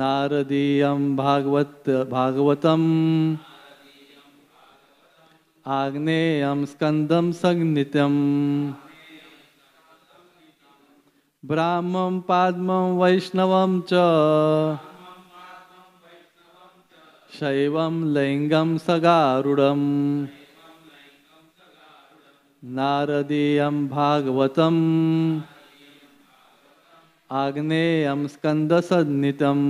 नारदीयं भागवत भागवतम आग्नेयं स्कन्दं सग्नित्यं ब्राह्मं पाद्मं वैष्णवं च शैवं लैङ्गं सगारुडम् नारदीयं भागवतम् आग्नेयं स्कन्दसन्नितम्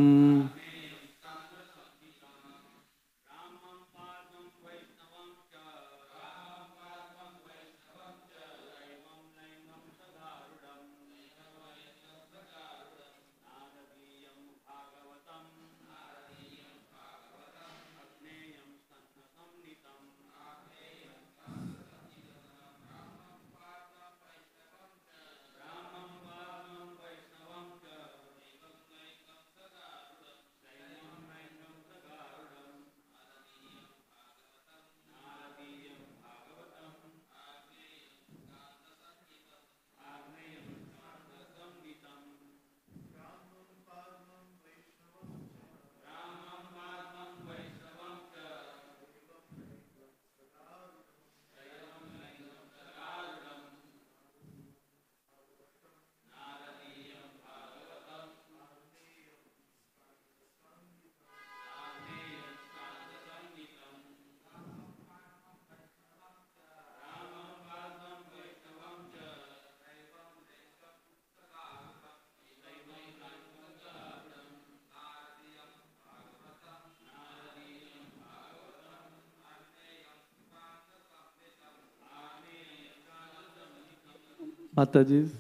Matajis.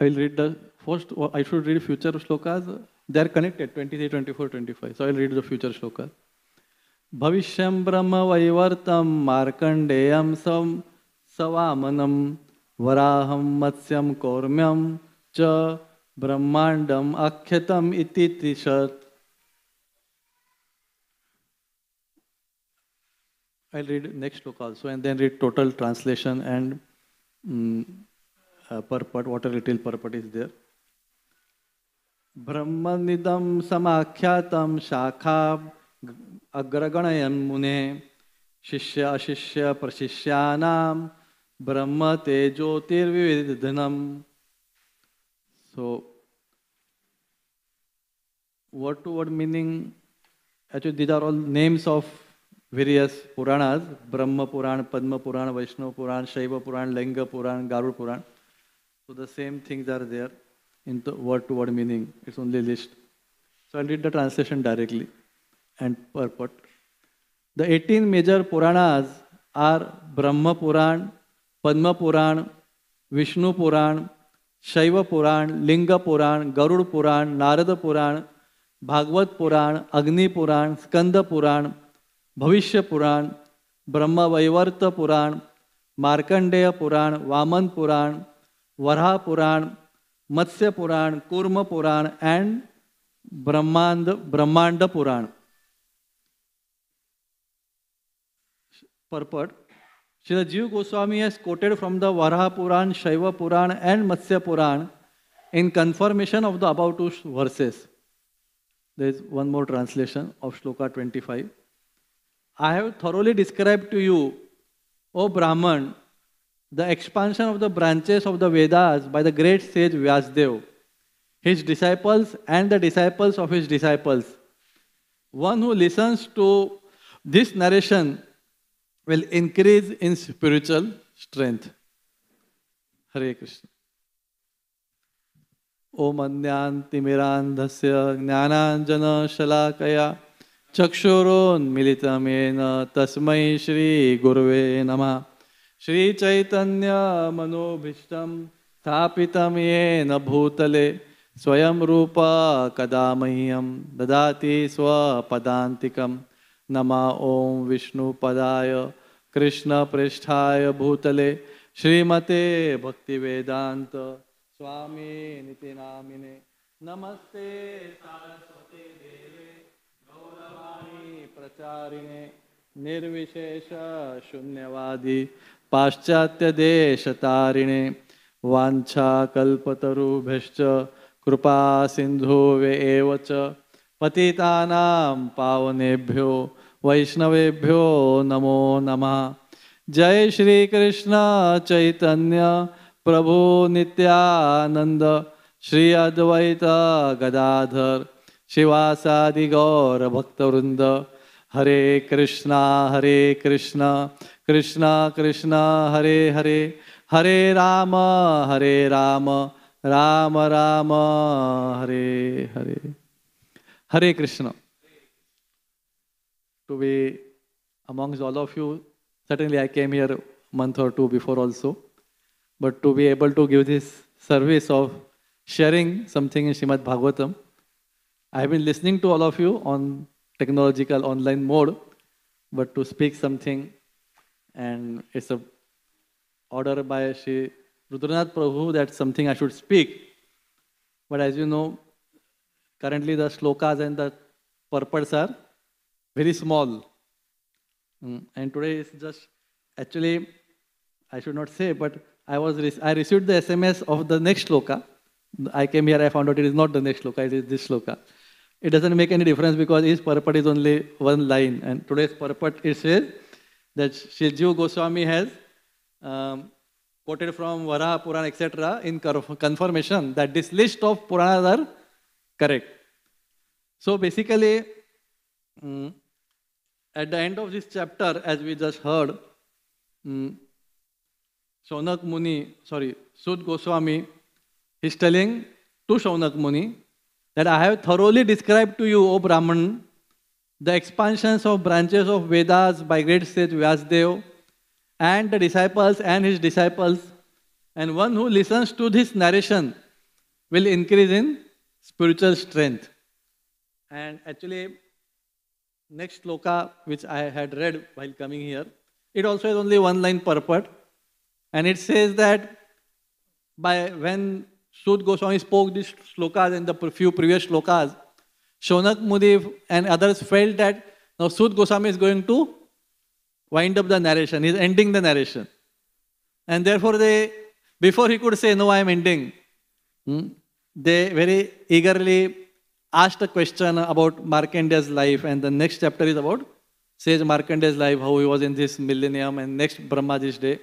I will read the first, I should read future shlokas. They are connected 23, 24, 25. So I will read the future shloka. भविष्यं Brahma वैवर्तं Markandeyam Sam Savamanam Varaham Matsyam Kormyam Cha Brahmandam आख्यतम् Iti तिषत् I'll read next shloka also and then read total translation and mm, uh, purport, what a little purport is there. ब्रह्मनिदं समाख्यातं शाखा अग्रगणयन् मुने शिष्य अशिष्य प्रशिष्यानां ब्रह्म ते ज्योतिर्विधनम सो what to what meaning actually these are all names of पुराण आज ब्रह्मपुराण पद्मपुराण वैष्णव पुराण Shaiva Purana Linga Purana Garuda Purana so the same things are there in the word to word meaning it's only list so I did the translation directly and परपट the eighteen major Puranas are Brahma Purana Padma Purana Vishnu Purana Shaiva Purana Linga Purana Garuda Purana Narad Purana Bhagavat Purana Agni Purana Skanda Purana Bhavishya Purana Brahmavaivarta Purana Markandeya Purana Vamana Purana Varaha Purana Matsya Purana Kurma Purana and Brahmanda Brahmanda Purana purport. Srila Jiv Goswami has quoted from the Varaha Puran, Shaiva Puran, and Matsya Puran in confirmation of the above two verses. There is one more translation of Shloka 25. I have thoroughly described to you, O Brahman, the expansion of the branches of the Vedas by the great sage Vyasdev, his disciples and the disciples of his disciples. One who listens to this narration will increase in spiritual strength. Hare Krishna. ॐ अन्यान्तिमिरान्धस्य ज्ञानाञ्जनशलाकया चक्षुरोन्मिलितमेन तस्मै श्रीगुर्वे नमः श्रीचैतन्यमनोभीष्टं स्थापितं येन भूतले स्वयं रूप कदा मह्यं ददाति स्वपदान्तिकं नमा ॐ विष्णुपदाय कृष्णपृष्ठाय भूतले श्रीमते भक्तिवेदान्त स्वामी नितिनामिने नमस्ते સહચારીને નિર્વિશેષ શૂન્યવાદી પાશ્ચાત્ય દેશ તારીણે વાંછા કલ્પતરુભ્યશ્ચ કૃપા સિંધુ એવ ચ પતિતાનામ પાવનેભ્યો વૈષ્ણવેભ્યો નમો નમઃ જય શ્રી કૃષ્ણ ચૈતન્ય પ્રભુ નિત્યાનંદ શ્રી અદ્વૈત ગદાધર શિવાસાદિ ગૌર ભક્તવૃંદ Hare Krishna Hare Krishna Krishna Krishna Hare Hare Hare Rama Hare Rama Rama Rama Hare Hare Hare Krishna to be amongst all of you suddenly I came here month or two before also but to be able to give this service of sharing something in Srimad Bhagavatam I have been listening to all of you on technological online mode, but to speak something. And it's a order by Sri Rudranath Prabhu that something I should speak. But as you know, currently the slokas and the purports are very small. Mm, and today is just actually, I should not say, but I was I received the SMS of the next sloka. I came here, I found out it is not the next sloka, it is this sloka it doesn't make any difference because his purport is only one line. And today's purport it says that Shiljiv Goswami has um, quoted from Vara Purana, etc., in confirmation that this list of Puranas are correct. So basically, um, at the end of this chapter, as we just heard, um, Muni, sorry, Sud Goswami, is telling to Shonak Muni that I have thoroughly described to you, O Brahman, the expansions of branches of Vedas by great sage Vyasdev and the disciples and his disciples. And one who listens to this narration will increase in spiritual strength. And actually, next sloka, which I had read while coming here, it also has only one line purport. And it says that by when Sud Goswami spoke these slokas and the few previous slokas, Shonak Mudiv and others felt that now Sud Goswami is going to wind up the narration, he's ending the narration. And therefore, they, before he could say, No, I am ending, hmm, they very eagerly asked a question about Markandeya's life, and the next chapter is about Sage Markandeya's life, how he was in this millennium, and next Brahmaji's day.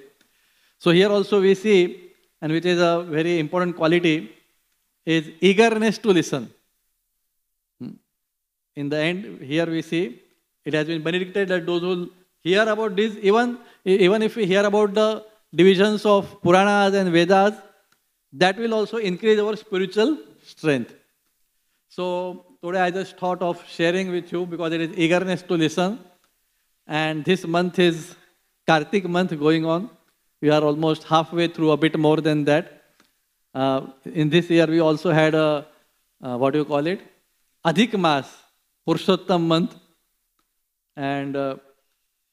So here also we see and which is a very important quality, is eagerness to listen. Hmm. In the end, here we see it has been benedicted that those who hear about this, even, even if we hear about the divisions of Puranas and Vedas, that will also increase our spiritual strength. So today I just thought of sharing with you because it is eagerness to listen. And this month is Kartik month going on. We are almost halfway through, a bit more than that. Uh, in this year, we also had a, uh, what do you call it? Adhik Mas, Purushottam month. And uh,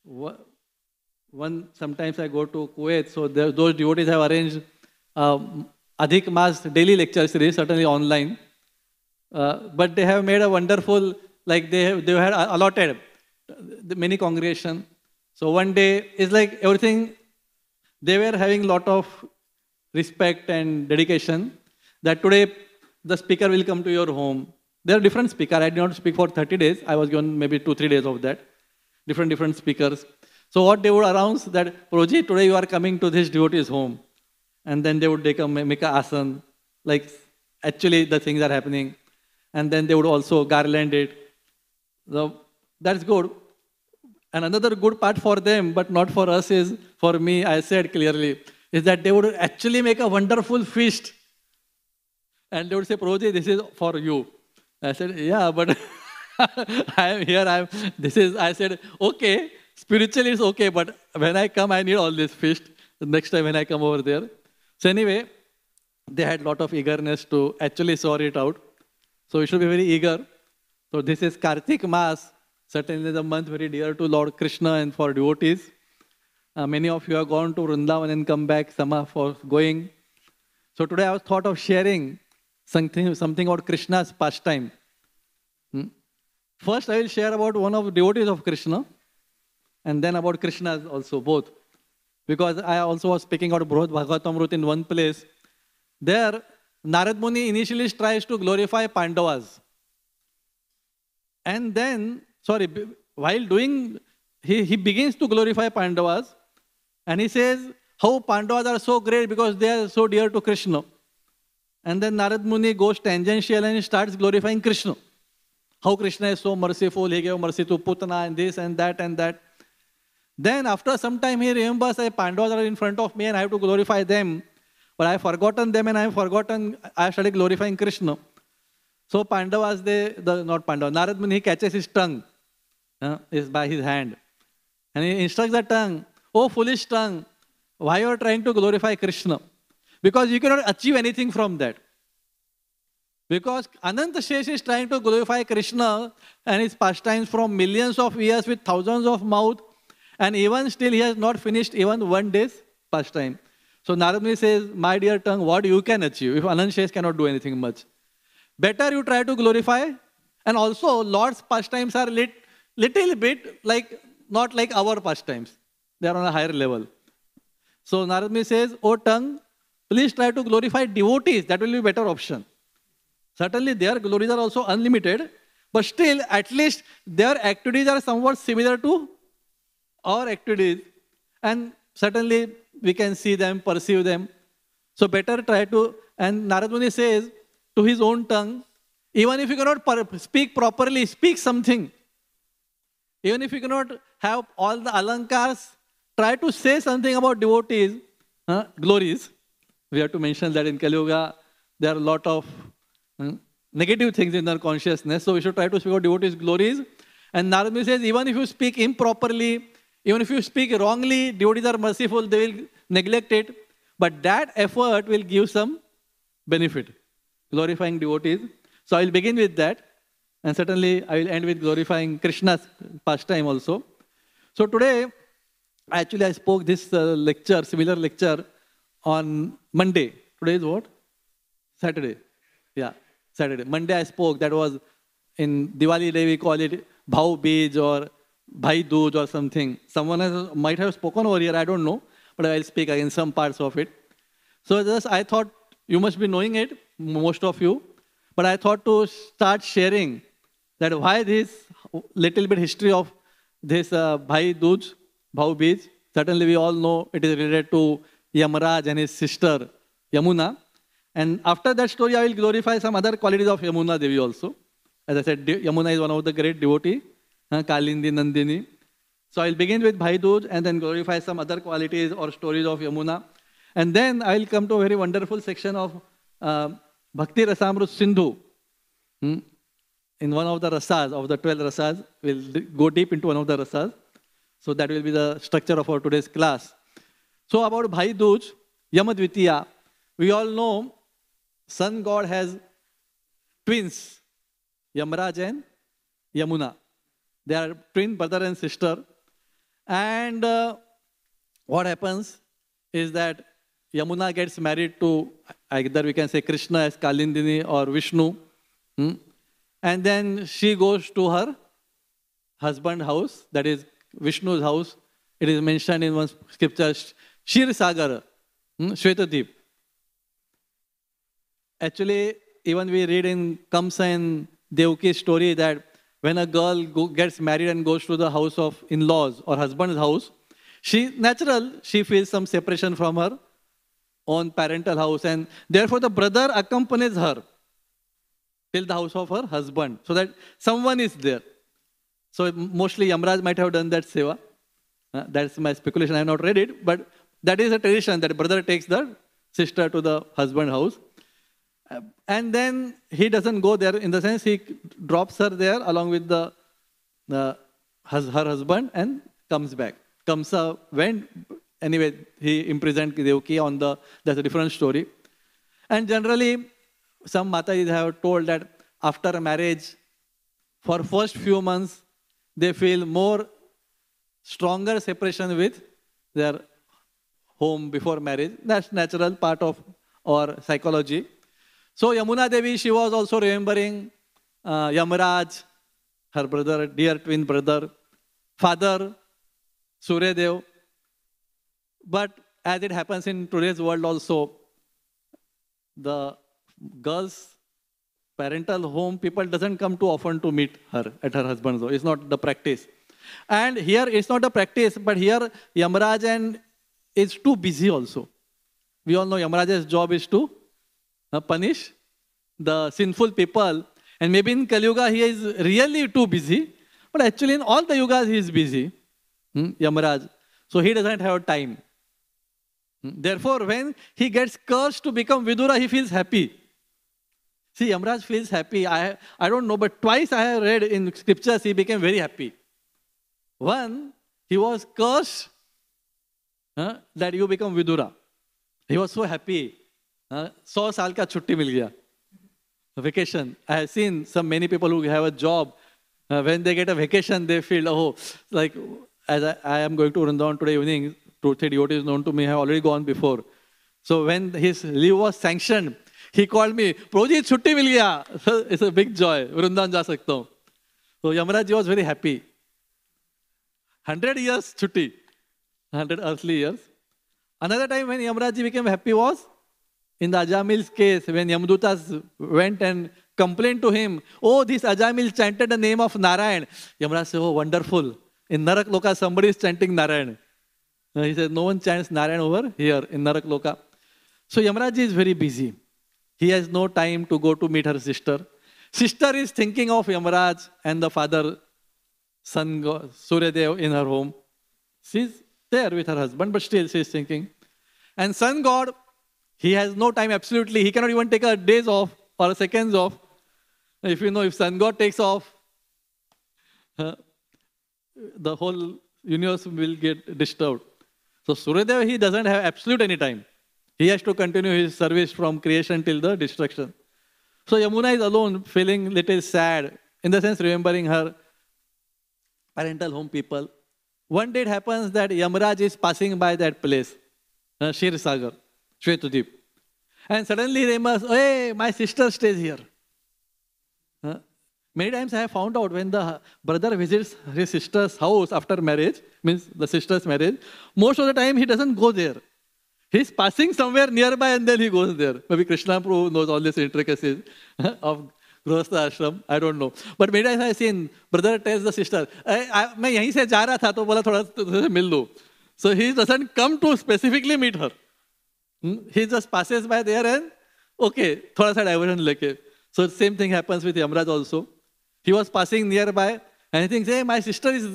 one, sometimes I go to Kuwait, so there, those devotees have arranged um, Adhik Mas daily lecture series, certainly online. Uh, but they have made a wonderful, like they, have, they had allotted uh, many congregation. So one day, it's like everything they were having a lot of respect and dedication that today the speaker will come to your home. There are different speakers. I did not speak for 30 days. I was given maybe two, three days of that. Different, different speakers. So what they would announce that, Proji, today you are coming to this devotee's home. And then they would take a make a asan, like actually the things are happening. And then they would also garland it. So that's good. And another good part for them, but not for us, is for me, I said clearly, is that they would actually make a wonderful feast. And they would say, Proji, this is for you. I said, yeah, but I am here. I'm, this is, I said, okay, spiritually it's okay, but when I come, I need all this feast the next time when I come over there. So anyway, they had lot of eagerness to actually sort it out. So we should be very eager. So this is Kartik Mas, Certainly the month very dear to Lord Krishna and for devotees. Uh, many of you have gone to Vrindavan and come back, some are for going. So today I was thought of sharing something, something about Krishna's pastime. Hmm? First, I will share about one of the devotees of Krishna, and then about Krishna's also, both. Because I also was speaking out of Brihad Bhagavatamrut in one place. There, Narad Muni initially tries to glorify Pandavas. And then sorry, while doing, he, he begins to glorify Pandavas and he says how Pandavas are so great because they are so dear to Krishna. And then Narad Muni goes tangential and starts glorifying Krishna. How Krishna is so merciful, he gave mercy to Putana and this and that and that. Then after some time he remembers that Pandavas are in front of me and I have to glorify them. But I have forgotten them and I have forgotten, I started glorifying Krishna. So Pandavas, they, the, not Pandavas, Narad Muni, he catches his tongue uh, is by his hand. And he instructs the tongue, Oh foolish tongue, why you are trying to glorify Krishna? Because you cannot achieve anything from that. Because Ananta Shesh is trying to glorify Krishna and his pastimes from millions of years with thousands of mouth, and even still he has not finished even one day's pastime. So Narayani says, My dear tongue, what you can achieve if Ananta Shesh cannot do anything much? Better you try to glorify, and also Lord's pastimes are lit little bit like, not like our pastimes. They are on a higher level. So Narad says, O tongue, please try to glorify devotees. That will be better option. Certainly their glories are also unlimited, but still at least their activities are somewhat similar to our activities. And certainly we can see them, perceive them. So better try to, and Narad says to his own tongue, even if you cannot speak properly, speak something. Even if you cannot have all the alankars, try to say something about devotees, glories. We have to mention that in Kali Yuga, there are a lot of hmm, negative things in our consciousness. So we should try to speak about devotees' glories. And Narami says, even if you speak improperly, even if you speak wrongly, devotees are merciful, they will neglect it. But that effort will give some benefit, glorifying devotees. So I'll begin with that. And certainly, I will end with glorifying Krishna's pastime also. So today, actually, I spoke this uh, lecture, similar lecture, on Monday. Today is what? Saturday. Yeah, Saturday. Monday I spoke. That was in Diwali day, we call it Bhau Bij or Bhai Dooj or something. Someone has, might have spoken over here, I don't know, but I'll speak again some parts of it. So just I thought you must be knowing it, most of you, but I thought to start sharing that why this little bit history of this uh, Bhai Duj, Bhau Bij. Certainly we all know it is related to Yamaraj and his sister Yamuna. And after that story, I will glorify some other qualities of Yamuna Devi also. As I said, Yamuna is one of the great devotee, huh, Kalindi Nandini. So I'll begin with Bhai Duj and then glorify some other qualities or stories of Yamuna. And then I'll come to a very wonderful section of uh, Bhakti Rasamrut Sindhu. Hmm? in one of the rasas, of the 12 rasas, we'll go deep into one of the rasas. So that will be the structure of our today's class. So about Bhai Dooj, Yamadvitiya, we all know sun god has twins, Yamraj and Yamuna. They are twin brother and sister. And uh, what happens is that Yamuna gets married to either we can say Krishna as Kalindini or Vishnu. Hmm? And then she goes to her husband house, that is Vishnu's house. It is mentioned in one scripture, Shir Sagar, hmm? Actually, even we read in Kamsa and Devaki's story that when a girl go, gets married and goes to the house of in-laws or husband's house, she natural, she feels some separation from her own parental house and therefore the brother accompanies her till the house of her husband, so that someone is there. So mostly Yamraj might have done that seva. Uh, that's my speculation. I have not read it, but that is a tradition that brother takes the sister to the husband house. Uh, and then he doesn't go there in the sense he drops her there along with the, her husband and comes back. Comes Kamsa went, anyway, he imprisoned Devaki on the, that's a different story. And generally, some Matajis have told that after marriage, for first few months, they feel more stronger separation with their home before marriage. That's natural part of our psychology. So Yamuna Devi, she was also remembering uh, Yamaraj, her brother, dear twin brother, father, Suryadev. But as it happens in today's world also, the girls, parental home, people doesn't come too often to meet her at her husband's home. It's not the practice. And here it's not a practice, but here Yamraj and is too busy also. We all know Yamraj's job is to punish the sinful people. And maybe in Kali Yuga he is really too busy. But actually in all the Yugas he is busy, hmm? Yamraj. So he doesn't have time. Therefore, when he gets cursed to become Vidura, he feels happy. See, Yamraj feels happy. I, I don't know, but twice I have read in scriptures he became very happy. One, he was cursed huh, that you become Vidura. He was so happy. Saw सौ साल का छुट्टी मिल vacation. I have seen some many people who have a job. Uh, when they get a vacation, they feel, oh, like as I, I am going to Vrindavan today evening, two, three devotees known to me I have already gone before. So when his leave was sanctioned, he called me Prabhu ji छुट्टी मिल गया it's a big joy Vrindavan जा सकता हूँ तो Yamraj ji was very happy hundred years छुट्टी hundred earthly years Another time when Yamraji became happy was in the Ajamil's case when Yamdutas went and complained to him, Oh, this Ajamil chanted the name of Narayan. Yamraj said, Oh, wonderful. In Narak Loka, somebody is chanting Narayan. And he said, No one chants Narayan over here in Narak Loka. So Yamraji is very busy. He has no time to go to meet her sister. Sister is thinking of Yamaraj and the father, son Suryadev in her home. She's there with her husband, but still she's thinking. And sun god, he has no time absolutely. He cannot even take a days off or a seconds off. If you know, if sun god takes off, uh, the whole universe will get disturbed. So Suryadev, he doesn't have absolute any time. He has to continue his service from creation till the destruction. So Yamuna is alone, feeling little sad, in the sense remembering her parental home people. One day it happens that Yamraj is passing by that place, uh, Shir Sagar, Shwetudip. And suddenly he remembers, hey, my sister stays here. Uh, many times I have found out when the brother visits his sister's house after marriage, means the sister's marriage, most of the time he doesn't go there. He's passing somewhere nearby and then he goes there. Maybe Krishna Prabhu knows all these intricacies of गृहस्थ आश्रम I don't know but मेरा ऐसा scene brother test the sister मैं यहीं से जा रहा था तो बोला थोड़ा तो तुझसे मिल लूँ so he doesn't come to specifically meet her he just passes by there and okay थोड़ा सा डाइवर्जन लेके so same thing happens with Yamraj also he was passing near by and things a my sister is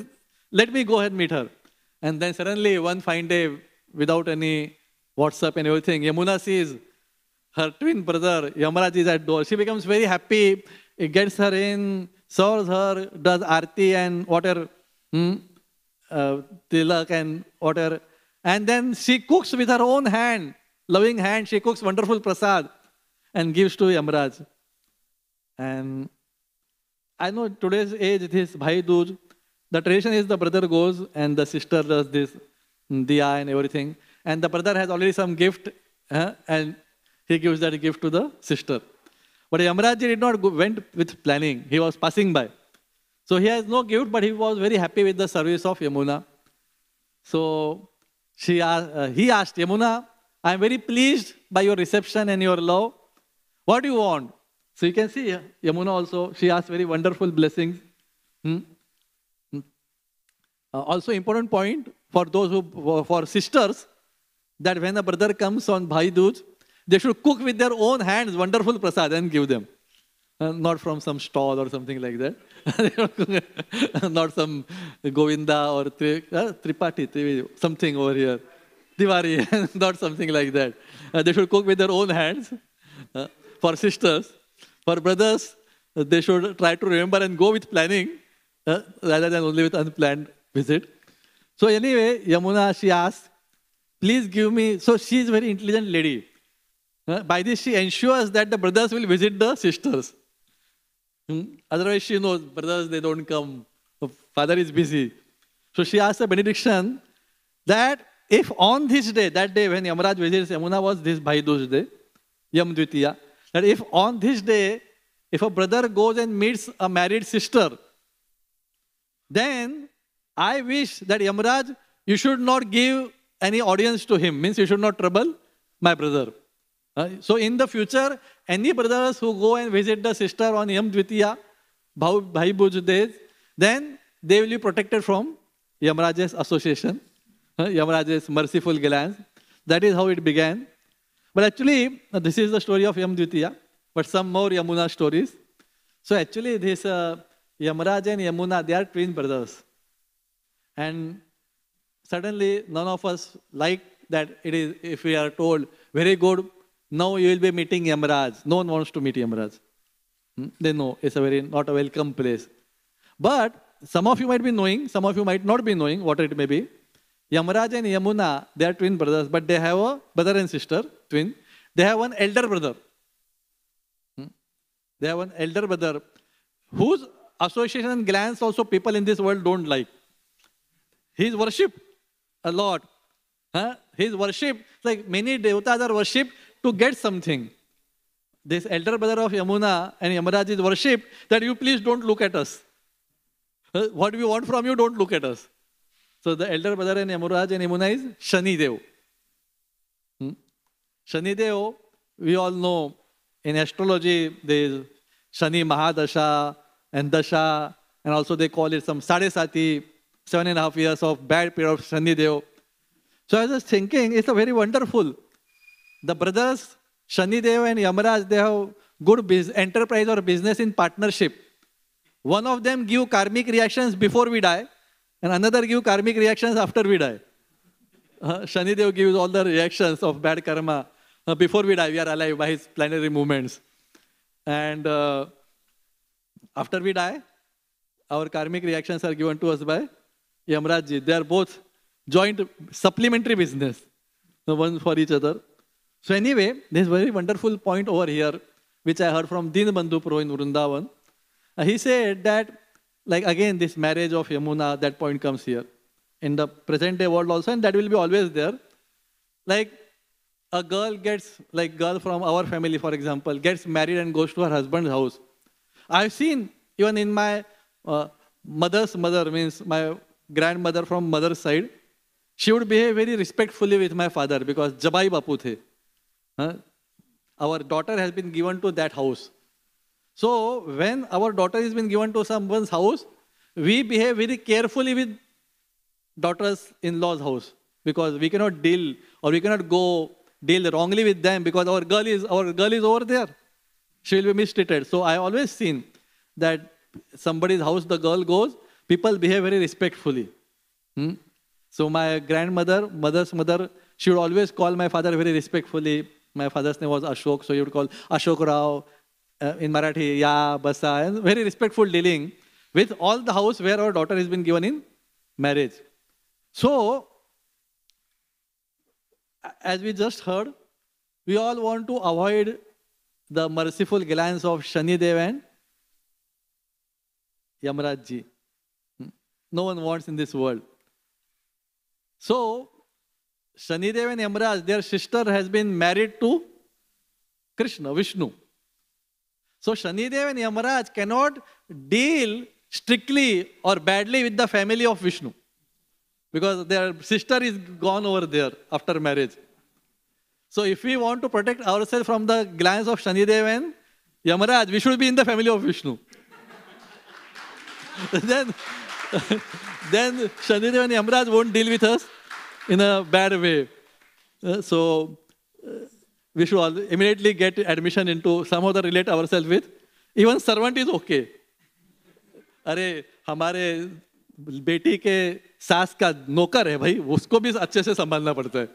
let me go had meet her and then WhatsApp and everything. Yamuna sees her twin brother, Yamaraj is at door. She becomes very happy. It gets her in, serves her, does arti and water, hmm, uh, tilak and water. And then she cooks with her own hand, loving hand. She cooks wonderful prasad and gives to Yamaraj. And I know today's age, this Bhai Dooj. The tradition is the brother goes and the sister does this diya and everything and the brother has already some gift, uh, and he gives that gift to the sister. But Yamaraja did not go, went with planning. He was passing by. So he has no gift, but he was very happy with the service of Yamuna. So she, uh, he asked, Yamuna, I am very pleased by your reception and your love. What do you want? So you can see uh, Yamuna also, she asked very wonderful blessings. Hmm? hmm. Uh, also important point for those who, for sisters, that when a brother comes on Bhai Dooj, they should cook with their own hands wonderful prasad and give them. Uh, not from some stall or something like that. not some Govinda or tri, uh, Tripati, something over here. Diwari, not something like that. Uh, they should cook with their own hands. Uh, for sisters, for brothers, uh, they should try to remember and go with planning uh, rather than only with unplanned visit. So anyway, Yamuna, she asked, Please give me. So she is very intelligent lady. Uh, by this, she ensures that the brothers will visit the sisters. Hmm, otherwise, she knows brothers, they don't come. father is busy. So she asks the benediction that if on this day, that day when Yamaraj visits Yamuna was this Bhai day, Yam that if on this day, if a brother goes and meets a married sister, then I wish that Yamaraj, you should not give any audience to him. Means you should not trouble my brother. Uh, so in the future, any brothers who go and visit the sister on Yam Dvitiya, Bhai then they will be protected from Yamraj's association, uh, merciful glance. That is how it began. But actually, uh, this is the story of Yam Dvitiya, but some more Yamuna stories. So actually, this uh, Yamraj and Yamuna, they are twin brothers. And Suddenly, none of us like that it is, if we are told, very good, now you will be meeting Yamaraj. No one wants to meet Yamaraj. Hmm? They know it's a very not a welcome place. But some of you might be knowing, some of you might not be knowing, what it may be. Yamaraj and Yamuna, they are twin brothers, but they have a brother and sister, twin. They have one elder brother. Hmm? They have one elder brother whose association and glance also people in this world don't like. His worship a lot. Huh? His worship, like many devatas are worshipped to get something. This elder brother of Yamuna and Yamaraj is worshipped that you please don't look at us. What we want from you, don't look at us. So the elder brother and Yamuraj and Yamuna is Shani Dev. Hmm? Shani Dev, we all know in astrology, there is Shani Mahadasha and Dasha, and also they call it some Sadesati seven and a half years of bad period of Shani Dev, So I was just thinking, it's a very wonderful. The brothers Shani Dev and Yamaraj, they have good business, enterprise or business in partnership. One of them give karmic reactions before we die, and another give karmic reactions after we die. Uh, Shani Dev gives all the reactions of bad karma uh, before we die. We are alive by his planetary movements, and uh, after we die, our karmic reactions are given to us by Yamrajji, they are both joint supplementary business, the one for each other. So anyway, there's very wonderful point over here, which I heard from Dinabandhu Pro in Vrindavan. Uh, he said that, like again, this marriage of Yamuna, that point comes here. In the present day world also, and that will be always there. Like a girl gets, like girl from our family, for example, gets married and goes to her husband's house. I've seen, even in my uh, mother's mother, means my grandmother from mother's side, she would behave very respectfully with my father because Jabai Bapu the. Our daughter has been given to that house. So when our daughter has been given to someone's house, we behave very carefully with daughters in law's house because we cannot deal or we cannot go deal wrongly with them because our girl is our girl is over there she will be mistreated so i always seen that somebody's house the girl goes people behave very respectfully. Hmm? So my grandmother, mother's mother, she would always call my father very respectfully. My father's name was Ashok, so he would call Ashok Rao uh, in Marathi, Ya, Basa, and very respectful dealing with all the house where our daughter has been given in marriage. So, as we just heard, we all want to avoid the merciful glance of Shani Dev and ji no one wants in this world. So, Shanidev and Yamraj, their sister has been married to Krishna, Vishnu. So, Shanidev and Yamraj cannot deal strictly or badly with the family of Vishnu because their sister is gone over there after marriage. So, if we want to protect ourselves from the glance of Shanidev and Yamaraj, we should be in the family of Vishnu. then then Shanidev and Yamraj won't deal with us in a bad way. Uh, so uh, we should all immediately get admission into some other relate ourselves with. Even servant is okay. अरे हमारे बेटी के सास का नौकर है भाई उसको भी अच्छे से संभालना पड़ता है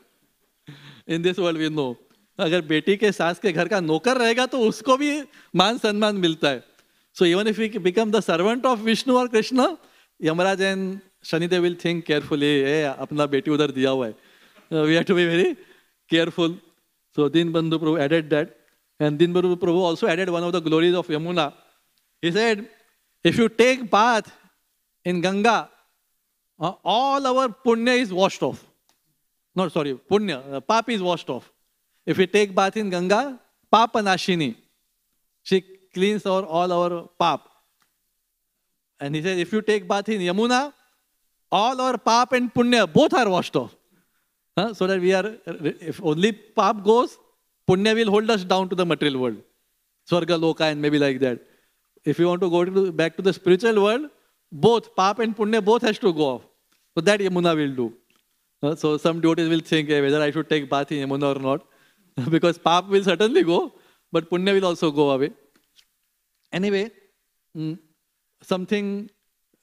in this world we know अगर बेटी के सास के घर का नौकर रहेगा तो उसको भी मान सम्मान मिलता है so even if we become the servant of Vishnu और Krishna Yamraj and Shanidev will think carefully ए अपना बेटी उधर दिया हुआ है we have to be very careful so Din Bandhu Prabhu added that and Din Bandhu Prabhu also added one of the glories of Yamuna he said if you take bath in Ganga all our punya is washed off not sorry punya पाप is washed off if you take bath in Ganga paap nashini she cleanses our all our paap And he says, if you take bath in Yamuna, all our pap and punya, both are washed off. Huh? So that we are, if only pap goes, punya will hold us down to the material world. Swarga, Loka, and maybe like that. If you want to go to, back to the spiritual world, both pap and punya, both has to go off. So that Yamuna will do. So some devotees will think hey, whether I should take bath in Yamuna or not. because pap will certainly go, but punya will also go away. Anyway, mm, something.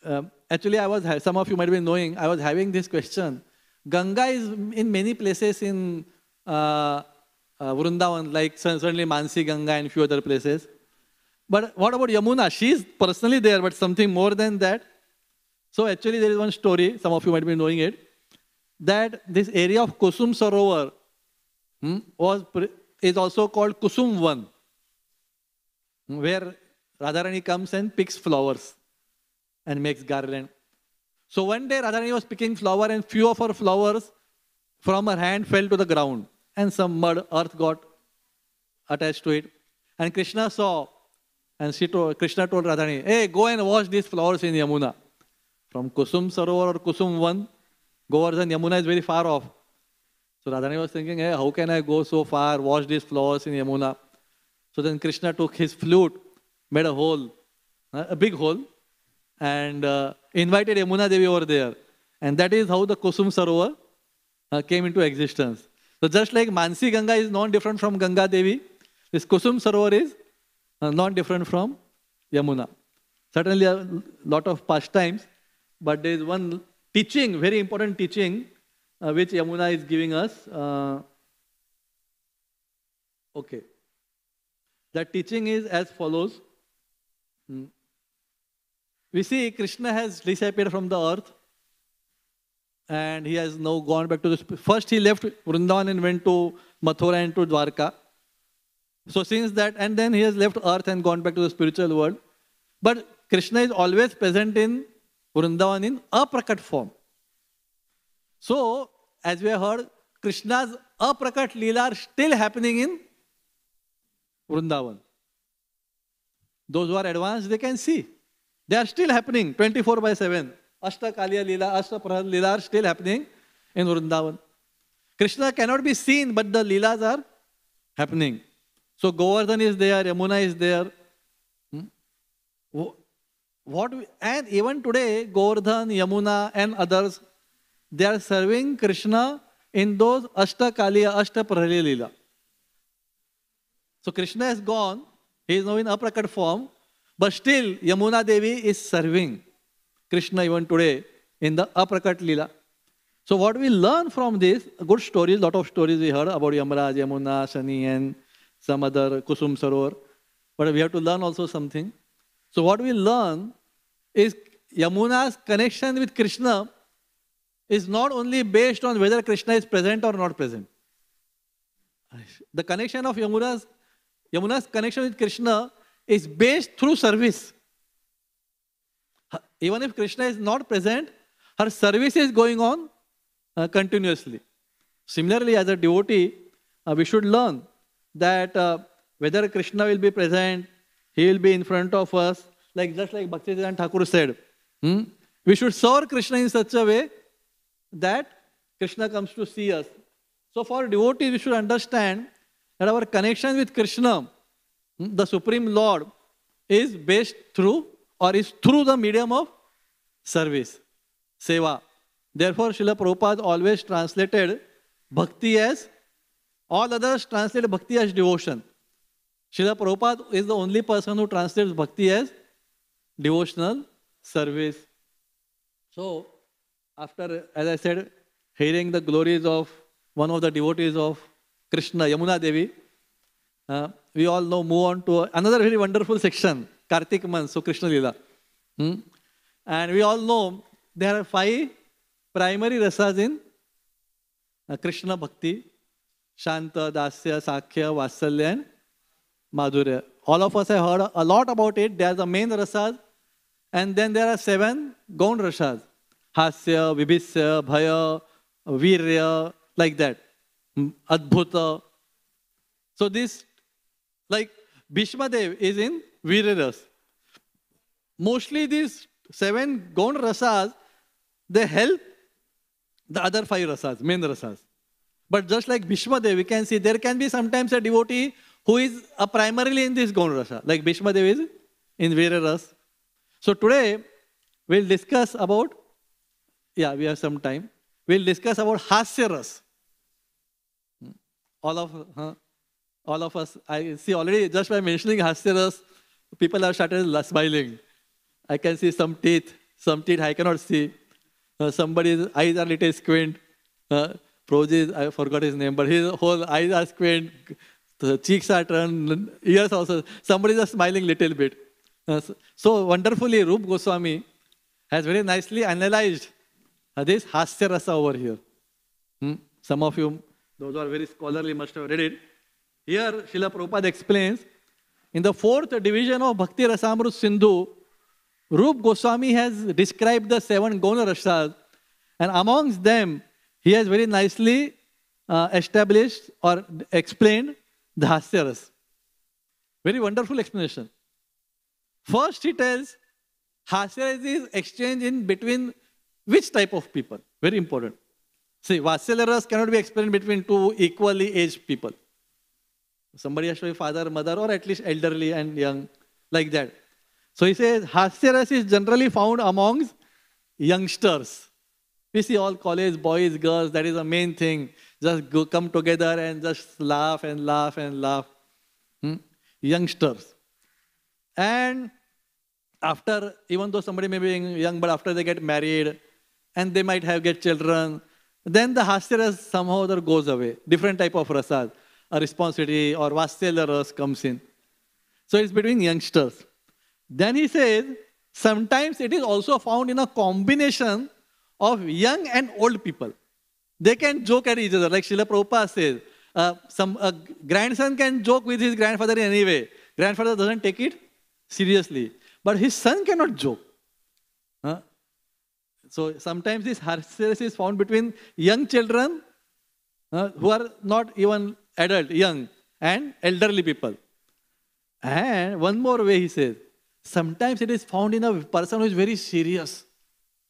Uh, actually, I was some of you might be knowing. I was having this question. Ganga is in many places in uh, uh, Vrindavan, like certainly Mansi Ganga and few other places. But what about Yamuna? She's personally there, but something more than that. So actually, there is one story. Some of you might be knowing it. That this area of Kusum Sarovar hmm, was is also called Kusum One, where Radharani comes and picks flowers and makes garland. So one day Radharani was picking flower and few of her flowers from her hand fell to the ground and some mud, earth got attached to it. And Krishna saw and she told, Krishna told Radharani, hey, go and wash these flowers in Yamuna. From Kusum Sarovar or Kusum 1, Govardhan, Yamuna is very far off. So Radharani was thinking, hey, how can I go so far, wash these flowers in Yamuna? So then Krishna took his flute made a hole, a big hole, and uh, invited Yamuna Devi over there. And that is how the Kusum Sarovar uh, came into existence. So just like Mansi Ganga is not different from Ganga Devi, this Kusum Sarovar is uh, not different from Yamuna. Certainly a uh, lot of pastimes, but there is one teaching, very important teaching, uh, which Yamuna is giving us. Uh, okay. That teaching is as follows. Hmm. We see Krishna has disappeared from the earth and he has now gone back to the First, he left Vrindavan and went to Mathura and to Dwarka. So, since that, and then he has left earth and gone back to the spiritual world. But Krishna is always present in Vrindavan in aprakat form. So, as we heard, Krishna's aprakat lila are still happening in Vrindavan. those who are advanced, they can see. They are still happening 24 by 7. Ashta Leela, Lila, Ashtaprahad Lila are still happening in Vrindavan. Krishna cannot be seen, but the Leelas are happening. So Govardhan is there, Yamuna is there. What we, and even today, Govardhan, Yamuna, and others, they are serving Krishna in those Ashta Kaliya, Ashta Prahali Lila. So Krishna has gone He is now in aprakat form, but still Yamuna Devi is serving Krishna even today in the aprakat lila. So what we learn from this, good stories, lot of stories we heard about Yamaraj, Yamuna, Shani and some other Kusum Sarovar. But we have to learn also something. So what we learn is Yamuna's connection with Krishna is not only based on whether Krishna is present or not present. The connection of Yamuna's Yamuna's connection with Krishna is based through service. Even if Krishna is not present, her service is going on uh, continuously. Similarly, as a devotee, uh, we should learn that uh, whether Krishna will be present, he will be in front of us, like just like Bhaktisiddhanta Thakur said. Hmm? We should serve Krishna in such a way that Krishna comes to see us. So, for devotees, we should understand that our connection with Krishna, the Supreme Lord, is based through or is through the medium of service, seva. Therefore, Srila Prabhupada always translated bhakti as, all others translate bhakti as devotion. Srila Prabhupada is the only person who translates bhakti as devotional service. So, after, as I said, hearing the glories of one of the devotees of Krishna, Yamuna Devi. Uh, we all know, move on to another very wonderful section, Kartik Man, so Krishna Lila. Hmm? And we all know there are five primary rasas in uh, Krishna Bhakti, Shanta, Dasya, Sakya, Vasalya and Madhurya. All of us have heard a lot about it. There are the main rasas, and then there are seven gond rasas. Hasya, Vibhisya, Bhaya, Virya, like that. Adbhuta. So this, like Dev is in Viraras. Mostly these seven Gaun rasas, they help the other five rasas, main rasas. But just like Dev, we can see there can be sometimes a devotee who is primarily in this Gaun rasa, like Dev is in Viraras. So today, we'll discuss about, yeah, we have some time. We'll discuss about Hasya Rasa all of, huh? all of us, I see already just by mentioning Hasteras, people have started smiling. I can see some teeth, some teeth I cannot see. Uh, somebody's eyes are little squint. Uh, I forgot his name, but his whole eyes are squint, the cheeks are turned, ears also. Somebody's just smiling little bit. Uh, so wonderfully, Rup Goswami has very nicely analyzed uh, this Hastiras over here. Hmm? Some of you those who are very scholarly must have read it. Here, Srila Prabhupada explains in the fourth division of Bhakti Rasamru Sindhu, Rup Goswami has described the seven Guna Rasas, and amongst them, he has very nicely uh, established or explained the Hasya Very wonderful explanation. First, he tells Hasya is exchange in between which type of people? Very important. See, vasilaras cannot be explained between two equally aged people. Somebody has to be father, mother, or at least elderly and young, like that. So he says, Hasyaras is generally found amongst youngsters. We see all college boys, girls, that is the main thing. Just go, come together and just laugh and laugh and laugh. Hmm? Youngsters. And after, even though somebody may be young, but after they get married and they might have get children, then the hasyaras somehow or goes away. Different type of rasas, a responsivity or vatsala ras comes in. So it's between youngsters. Then he says, sometimes it is also found in a combination of young and old people. They can joke at each other, like Srila Prabhupada says. Uh, some uh, grandson can joke with his grandfather in any way. Grandfather doesn't take it seriously. But his son cannot joke. So sometimes this harshness is found between young children uh, who are not even adult, young, and elderly people. And one more way he says, sometimes it is found in a person who is very serious,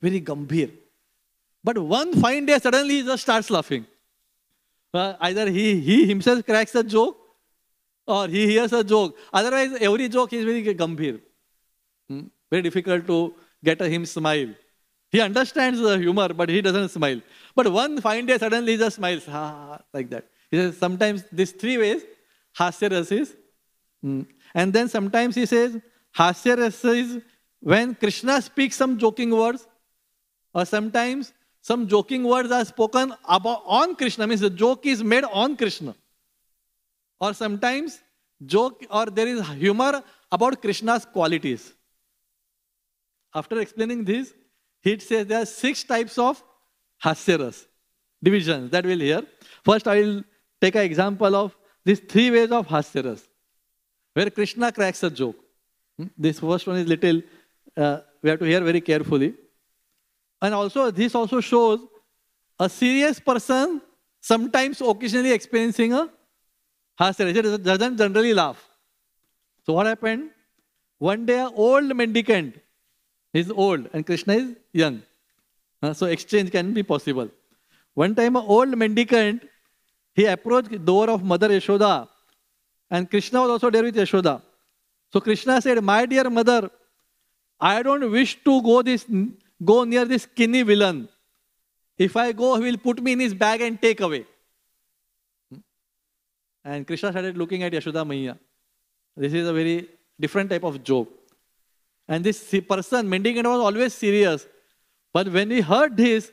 very gambhir. But one fine day, suddenly he just starts laughing. Uh, either he, he himself cracks a joke or he hears a joke. Otherwise, every joke is very gambhir. Hmm? Very difficult to get him smile. He understands the humor, but he doesn't smile. But one fine day, suddenly he just smiles, ha, like that. He says, sometimes these three ways, hasyarasa is. Mm. And then sometimes he says, hasyarasa is when Krishna speaks some joking words, or sometimes some joking words are spoken about on Krishna, means the joke is made on Krishna. Or sometimes joke or there is humor about Krishna's qualities. After explaining this, he says there are six types of hasyaras, divisions that we'll hear. First, I will take an example of these three ways of hasyaras, where Krishna cracks a joke. Hmm? This first one is little, uh, we have to hear very carefully. And also, this also shows a serious person sometimes occasionally experiencing a hasara. It doesn't generally laugh. So what happened? One day, an old mendicant He's old and Krishna is young. Uh, so exchange can be possible. One time, an old mendicant, he approached the door of Mother Yashoda, and Krishna was also there with Yashoda. So Krishna said, "My dear mother, I don't wish to go this go near this skinny villain. If I go, he will put me in his bag and take away." And Krishna started looking at Yashoda Maya. This is a very different type of joke. And this person, mendicant, was always serious. But when he heard this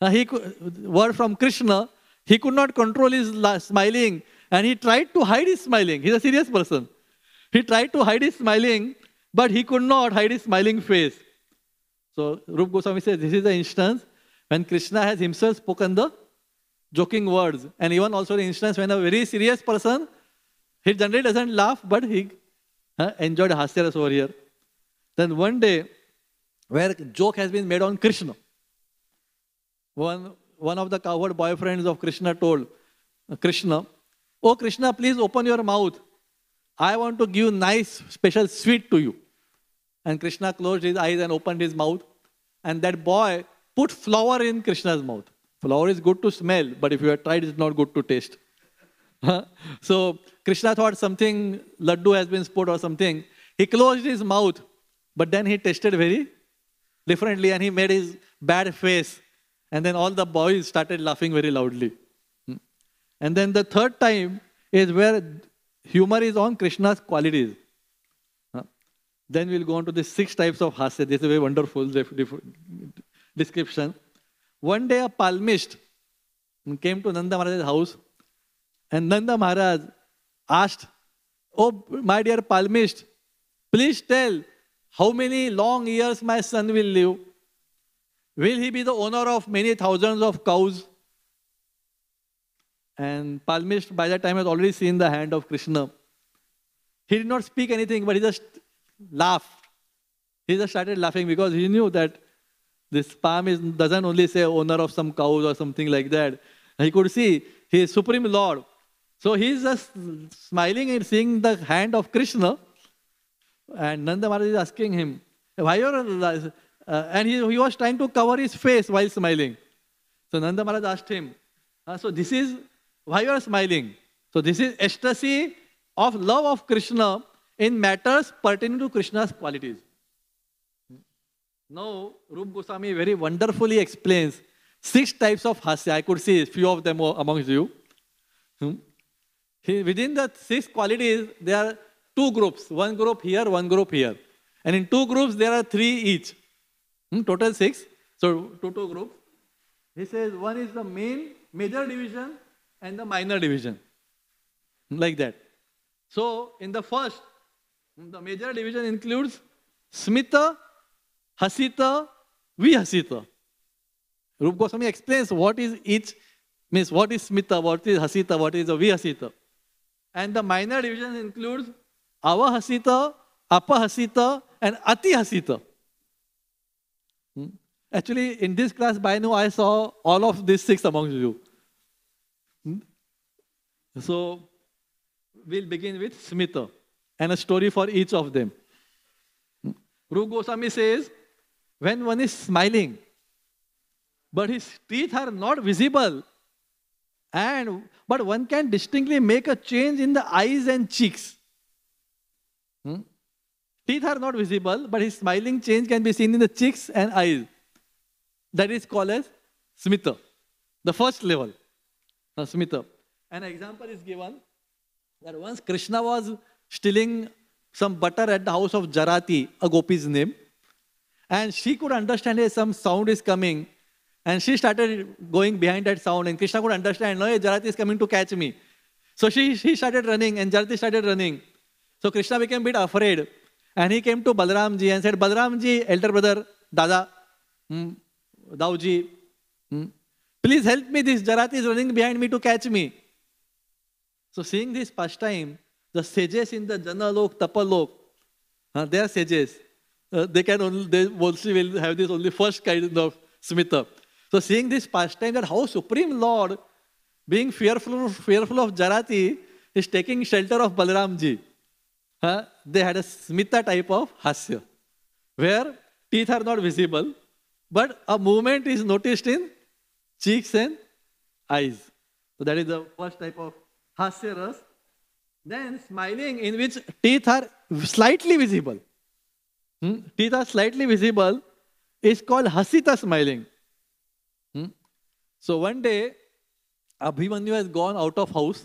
uh, he could, word from Krishna, he could not control his smiling and he tried to hide his smiling. He's a serious person. He tried to hide his smiling, but he could not hide his smiling face. So Rup Goswami says this is the instance when Krishna has himself spoken the joking words. And even also the instance when a very serious person, he generally doesn't laugh, but he uh, enjoyed Hastyas over here. Then one day, where joke has been made on Krishna. One, one of the coward boyfriends of Krishna told Krishna, Oh Krishna, please open your mouth. I want to give nice special sweet to you. And Krishna closed his eyes and opened his mouth. And that boy put flour in Krishna's mouth. Flour is good to smell, but if you have tried, it's not good to taste. so Krishna thought something, laddu has been put or something. He closed his mouth but then he tested very differently and he made his bad face. And then all the boys started laughing very loudly. Hmm. And then the third time is where humor is on Krishna's qualities. Hmm. Then we'll go on to the six types of hasya. This is a very wonderful description. One day a palmist hmm, came to Nanda Maharaj's house and Nanda Maharaj asked, Oh, my dear palmist, please tell how many long years my son will live? Will he be the owner of many thousands of cows? And Palmist, by that time, had already seen the hand of Krishna. He did not speak anything, but he just laughed. He just started laughing because he knew that this palm is, doesn't only say owner of some cows or something like that. He could see he is supreme lord. So he is just smiling and seeing the hand of Krishna. And Nanda Maharaj is asking him, why you're... Uh, and he, he was trying to cover his face while smiling. So Nanda Maharaj asked him, uh, so this is why you are smiling. So this is ecstasy of love of Krishna in matters pertaining to Krishna's qualities. Now, Rup Goswami very wonderfully explains six types of hasya. I could see a few of them amongst you. Hmm? He, within the six qualities, there are two groups, one group here, one group here. And in two groups, there are three each. Hmm, total six. So two, two groups. He says one is the main, major division and the minor division. Like that. So in the first, the major division includes Smita, Hasita, Vihasita. Rup Goswami explains what is each, means what is Smita, what is Hasita, what is Vihasita. And the minor division includes avahasita, apahasita, and atihasita. Hmm? Actually, in this class, by now I saw all of these six among you. Hmm? So, we'll begin with Smita and a story for each of them. Hmm? Ru Goswami says, when one is smiling, but his teeth are not visible, and but one can distinctly make a change in the eyes and cheeks. Hmm? Teeth are not visible, but his smiling change can be seen in the cheeks and eyes. That is called as smita, the first level. Now, smita. An example is given that once Krishna was stealing some butter at the house of Jarati, a gopi's name, and she could understand hey, some sound is coming, and she started going behind that sound, and Krishna could understand, no, hey, Jarati is coming to catch me. So she, she started running, and Jarati started running. So Krishna became a bit afraid and he came to Balaram ji and said, Balaram ji, elder brother, Dada, hmm, Dauji, hmm, please help me. This Jarat is running behind me to catch me. So seeing this pastime, the sages in the Janalok, Tapalok, uh, they are sages. Uh, they can only, they mostly will have this only first kind of smita. So seeing this pastime that how Supreme Lord, being fearful, fearful of Jarati, is taking shelter of Balaram ji. uh, they had a smita type of hasya, where teeth are not visible, but a movement is noticed in cheeks and eyes. So that is the first type of hasya ras. Then smiling, in which teeth are slightly visible. Hmm? Teeth are slightly visible is called hasita smiling. Hmm? So one day, Abhimanyu has gone out of house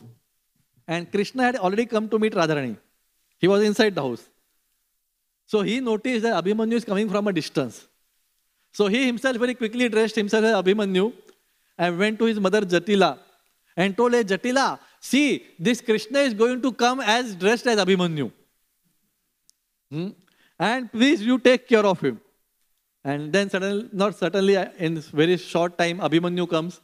and Krishna had already come to meet Radharani. He was inside the house. So he noticed that Abhimanyu is coming from a distance. So he himself very quickly dressed himself as Abhimanyu and went to his mother Jatila and told her, Jatila, see, this Krishna is going to come as dressed as Abhimanyu. Hmm? And please, you take care of him. And then suddenly, not suddenly, in very short time, Abhimanyu comes.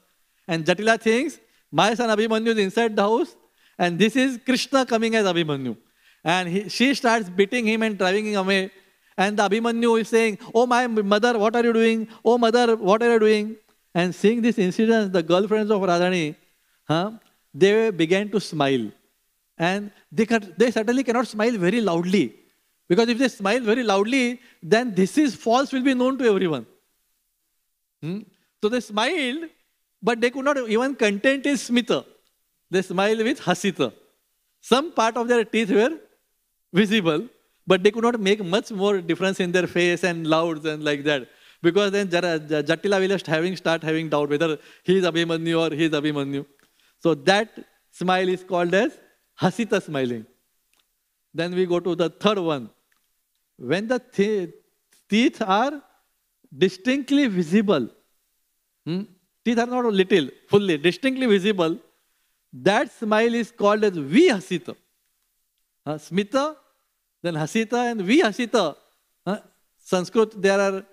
And Jatila thinks, my son Abhimanyu is inside the house and this is Krishna coming as Abhimanyu. And he, she starts beating him and driving him away. And the Abhimanyu is saying, Oh, my mother, what are you doing? Oh, mother, what are you doing? And seeing this incident, the girlfriends of Radhani, huh, they began to smile. And they, can, they certainly cannot smile very loudly. Because if they smile very loudly, then this is false will be known to everyone. Hmm? So they smiled, but they could not even content in smita. They smiled with hasita. Some part of their teeth were visible, but they could not make much more difference in their face and louds and like that. Because then Jatila will having start having doubt whether he is Abhimanyu or he is Abhimanyu. So that smile is called as Hasita smiling. Then we go to the third one. When the th teeth are distinctly visible, hmm? teeth are not little, fully, distinctly visible, that smile is called as Vihasita. Uh, smita then Hasita and we Hasita. Huh? Sanskrit, there are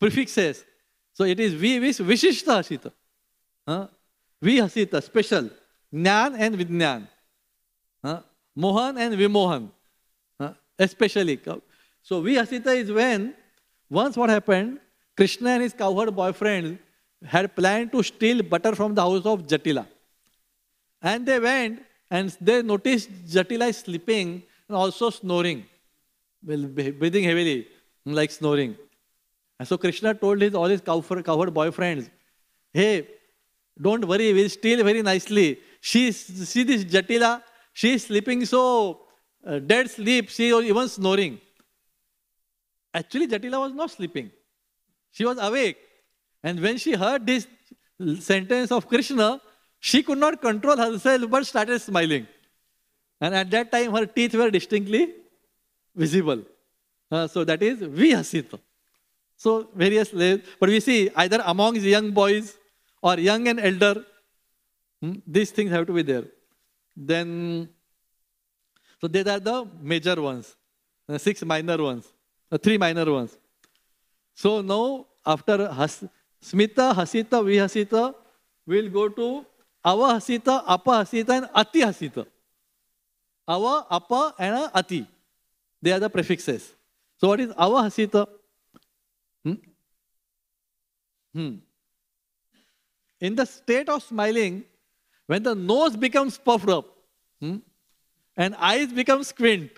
prefixes. So it is we vish, Vishishta Hasita. Huh? We Hasita, special. Jnan and Vidnan. Huh? Mohan and Vimohan. Huh? Especially. So we Hasita is when, once what happened, Krishna and his cowherd boyfriend had planned to steal butter from the house of Jatila. And they went and they noticed Jatila is sleeping and also snoring, breathing heavily, like snoring. And so Krishna told his all his cowherd boyfriends, hey, don't worry, we'll steal very nicely. She, see this Jatila, she sleeping so uh, dead sleep, she even snoring. Actually, Jatila was not sleeping. She was awake. And when she heard this sentence of Krishna, she could not control herself but started smiling. And at that time, her teeth were distinctly visible. Uh, so that is Vihasita. So various levels. But we see either amongst young boys or young and elder, hmm, these things have to be there. Then, so these are the major ones, uh, six minor ones, uh, three minor ones. So now, after has, Smita, Hasita, Vihasita, we'll go to Avahasita, Apahasita, and Atihasita. Ava, Appa, and Ati. They are the prefixes. So what is Ava Hasita? Hmm? Hmm. In the state of smiling, when the nose becomes puffed up hmm, and eyes become squint,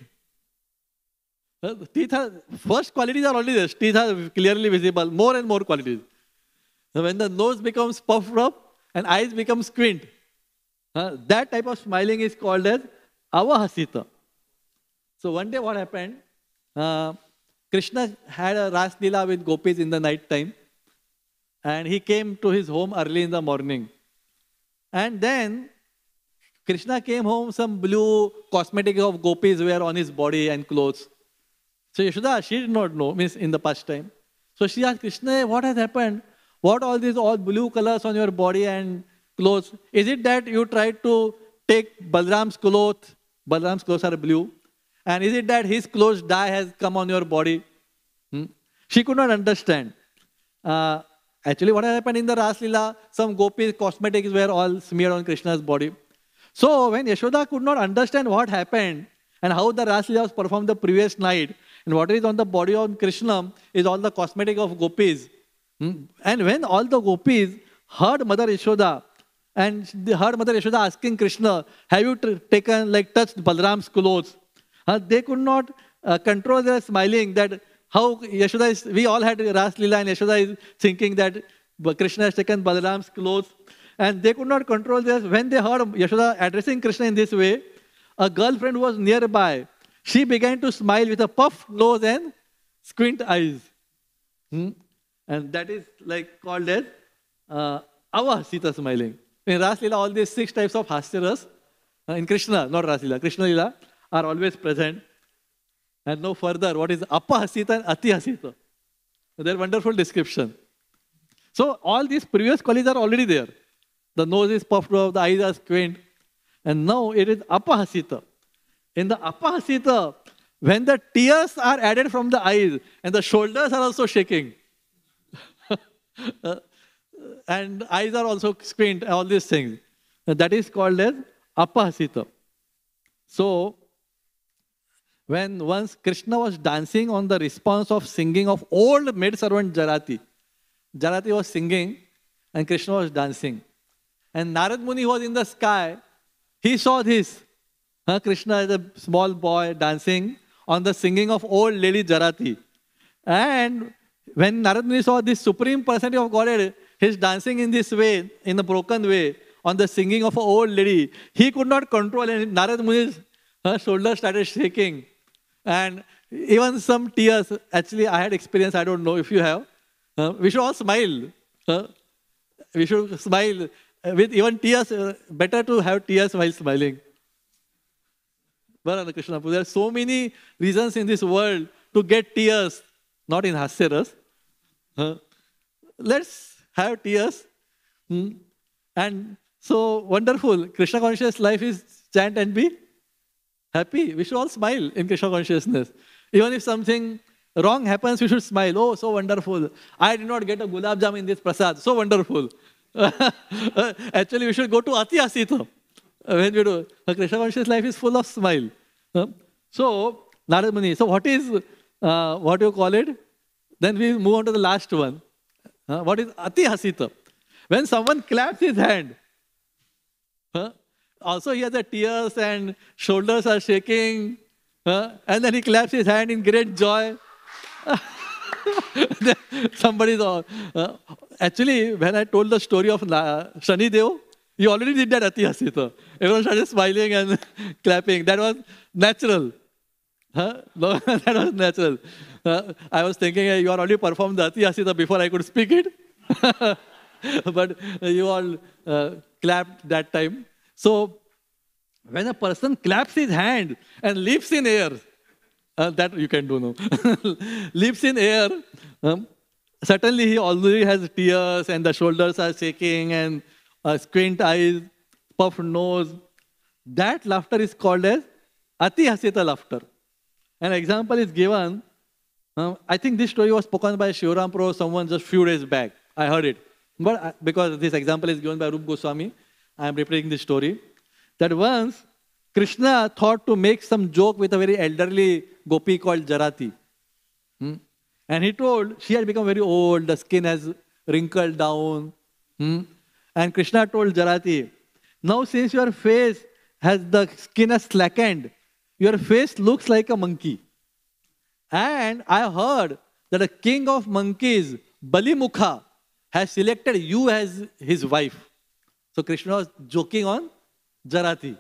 the teeth are, first qualities are only there. teeth are clearly visible, more and more qualities. So, When the nose becomes puffed up and eyes become squint, uh, that type of smiling is called as Avahasita. So one day what happened, uh, Krishna had a Ras with gopis in the night time. And he came to his home early in the morning. And then Krishna came home, some blue cosmetic of gopis were on his body and clothes. So Yashoda, she did not know, means in the past time. So she asked Krishna, what has happened? What all these all blue colors on your body and clothes? Is it that you tried to take Balram's cloth Balaram's clothes are blue. And is it that his clothes dye has come on your body? Hmm? She could not understand. Uh, actually, what happened in the Raslila, some gopis' cosmetics were all smeared on Krishna's body. So when Yashoda could not understand what happened and how the Raslila was performed the previous night, and what is on the body of Krishna is all the cosmetic of gopis. Hmm? And when all the gopis heard Mother Yashoda, and her mother Yashoda asking Krishna, have you taken, like, touched Balram's clothes? Uh, they could not uh, control their smiling that how Yashoda is, we all had Ras Lila and Yashoda is thinking that Krishna has taken Balram's clothes. And they could not control this. When they heard Yashoda addressing Krishna in this way, a girlfriend was nearby. She began to smile with a puffed nose and squint eyes. Hmm? And that is like called as uh, our Sita smiling. In Rasila, all these six types of Hastiras uh, in Krishna, not Rasila, Krishna Lila are always present. And no further, what is Hasita and they Their wonderful description. So all these previous qualities are already there. The nose is puffed up, the eyes are squint. And now it is Hasita. In the Hasita, when the tears are added from the eyes and the shoulders are also shaking. Uh, and eyes are also squint, all these things. that is called as apahasita. So, when once Krishna was dancing on the response of singing of old maid servant Jarati, Jarati was singing and Krishna was dancing. And Narad Muni was in the sky. He saw this. Huh? Krishna is a small boy dancing on the singing of old lady Jarati. And when Narad Muni saw this supreme personality of Godhead, his dancing in this way, in a broken way, on the singing of an old lady, he could not control. And Narad Muni's shoulders started shaking. And even some tears, actually, I had experience, I don't know if you have. Uh, we should all smile. Uh, we should smile uh, with even tears. Uh, better to have tears while smiling. Varana Krishna, there are so many reasons in this world to get tears, not in Hasyaras. Uh, let's have tears. Hmm? And so wonderful. Krishna conscious life is chant and be happy. We should all smile in Krishna consciousness. Even if something wrong happens, we should smile. Oh, so wonderful. I did not get a gulab jam in this prasad. So wonderful. Actually, we should go to Ati Asita when we do. Krishna conscious life is full of smile. So, Narad Muni. So, what is, uh, what do you call it? Then we move on to the last one. Huh? What is ati hasita? When someone claps his hand, huh? also he has the tears and shoulders are shaking, huh? and then he claps his hand in great joy. Somebody's all. Uh, actually, when I told the story of La- Shani Deo, you already did that ati hasita. Everyone started smiling and clapping. That was natural. Huh? that was natural. Uh, I was thinking uh, you are already performed the Ati Asita before I could speak it. but you all uh, clapped that time. So when a person claps his hand and leaps in air, uh, that you can do now. leaps in air, um, certainly he already has tears and the shoulders are shaking and squint eyes, puffed nose. That laughter is called as Ati Hasita laughter. An example is given um, I think this story was spoken by Shivaram Pro, someone just few days back. I heard it. But I, uh, because this example is given by Rup Goswami, I am repeating this story. That once Krishna thought to make some joke with a very elderly gopi called Jarati. Hmm? And he told, she had become very old, the skin has wrinkled down. Hmm? And Krishna told Jarati, now since your face has the skin has slackened, your face looks like a monkey. And I heard that a king of monkeys, Mukha, has selected you as his wife. So Krishna was joking on Jarati.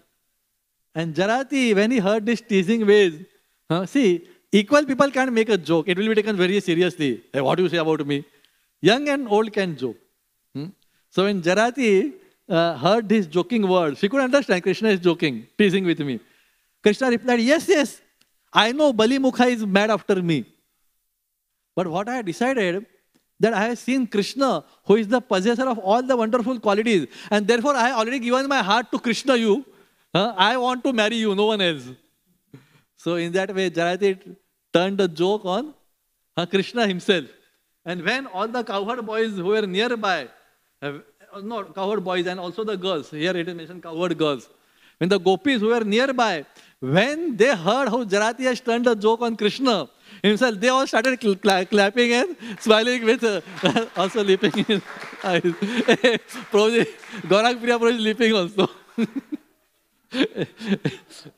And Jarati, when he heard this teasing ways, huh, see, equal people can't make a joke. It will be taken very seriously. Hey, what do you say about me? Young and old can joke. Hmm? So when Jarati uh, heard his joking words, she could understand Krishna is joking, teasing with me. Krishna replied, Yes, yes, I know Bali Mukha is mad after me. But what I decided that I have seen Krishna, who is the possessor of all the wonderful qualities, and therefore I have already given my heart to Krishna, you. Huh? I want to marry you, no one else. So, in that way, Jarati turned the joke on huh, Krishna himself. And when all the cowherd boys who were nearby, uh, no, cowherd boys and also the girls, here it is mentioned cowherd girls, when the gopis who were nearby, when they heard how Jarati has turned a joke on Krishna himself, they all started cl- cl- clapping and smiling with uh, also leaping in eyes. Prabhuji, Gaurang Priya Prabhuji leaping also.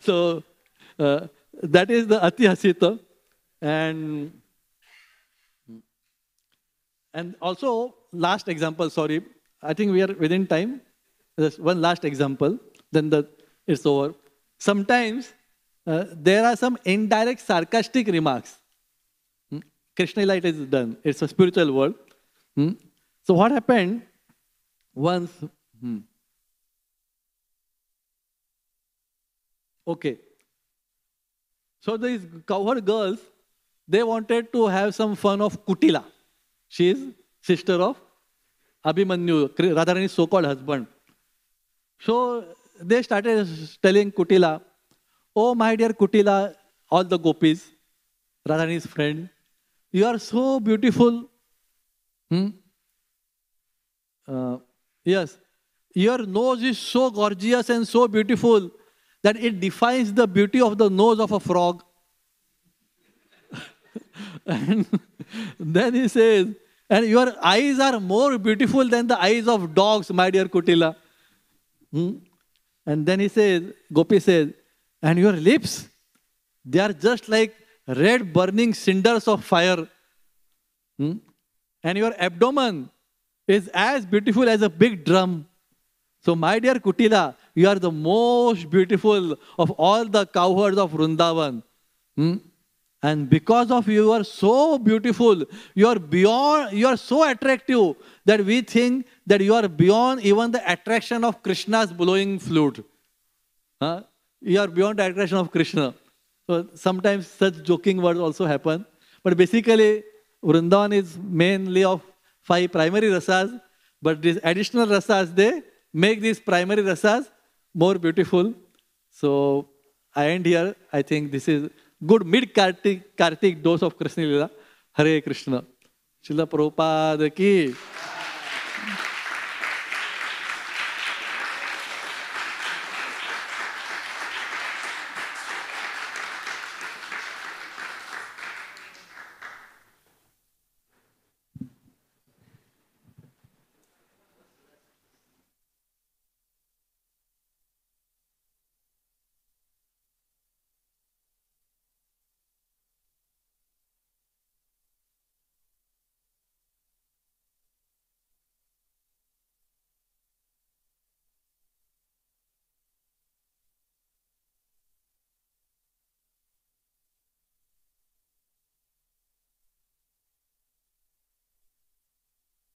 so uh, that is the Ati And, and also, last example, sorry, I think we are within time. one last example. Then the it's over. Sometimes uh, there are some indirect sarcastic remarks. Hmm? light is done. It's a spiritual world. Hmm? So what happened once? Hmm. Okay. So these cowherd girls, they wanted to have some fun of Kutila. She is sister of Abhimanyu, Radharani's so-called husband. So they started telling Kutila, Oh, my dear Kutila, all the gopis, Radhani's friend, you are so beautiful. Hmm? Uh, yes, your nose is so gorgeous and so beautiful that it defines the beauty of the nose of a frog. and then he says, and your eyes are more beautiful than the eyes of dogs, my dear Kutila. Hmm? And then he says, Gopi says, and your lips, they are just like red burning cinders of fire. Hmm? And your abdomen is as beautiful as a big drum. So, my dear Kutila, you are the most beautiful of all the cowherds of Rundavan." Hmm? And because of you, are so beautiful, you are beyond, you are so attractive that we think that you are beyond even the attraction of Krishna's blowing flute. Huh? You are beyond the attraction of Krishna. So sometimes such joking words also happen. But basically, Vrindavan is mainly of five primary rasas, but these additional rasas, they make these primary rasas more beautiful. So I end here. I think this is good mid Kartik, Kartik dose of Krishna Lila. Hare Krishna. Srila Prabhupada ki.